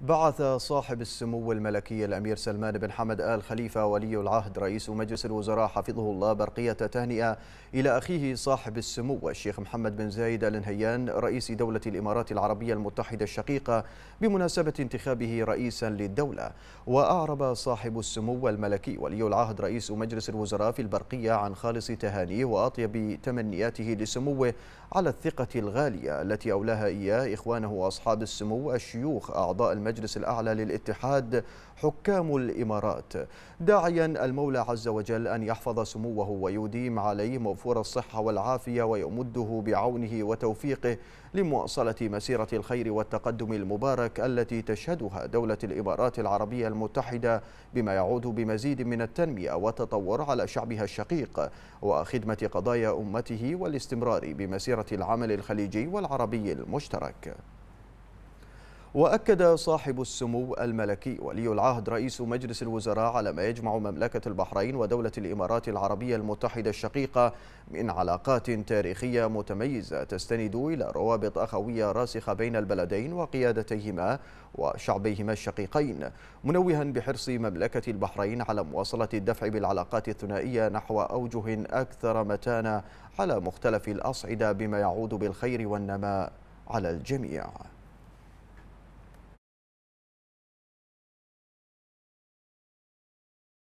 بعث صاحب السمو الملكي الأمير سلمان بن حمد آل خليفة ولي العهد رئيس مجلس الوزراء حفظه الله برقية تهنئة إلى أخيه صاحب السمو الشيخ محمد بن زايد آل نهيان رئيس دولة الإمارات العربية المتحدة الشقيقة بمناسبة انتخابه رئيسا للدولة وأعرب صاحب السمو الملكي ولي العهد رئيس مجلس الوزراء في البرقية عن خالص تهانيه وأطيب تمنياته لسموه على الثقة الغالية التي أولاها إياه إخوانه وأصحاب السمو الشيوخ أعضاء المجلس الأعلى للاتحاد حكام الإمارات داعيا المولى عز وجل أن يحفظ سموه ويديم عليه موفور الصحة والعافية ويمده بعونه وتوفيقه لمواصلة مسيرة الخير والتقدم المبارك التي تشهدها دولة الإمارات العربية المتحدة بما يعود بمزيد من التنمية والتطور على شعبها الشقيق وخدمة قضايا أمته والاستمرار بمسيرة العمل الخليجي والعربي المشترك وأكد صاحب السمو الملكي ولي العهد رئيس مجلس الوزراء على ما يجمع مملكة البحرين ودولة الإمارات العربية المتحدة الشقيقة من علاقات تاريخية متميزة تستند إلى روابط أخوية راسخة بين البلدين وقيادتيهما وشعبيهما الشقيقين منوها بحرص مملكة البحرين على مواصلة الدفع بالعلاقات الثنائية نحو أوجه أكثر متانة على مختلف الأصعدة بما يعود بالخير والنماء على الجميع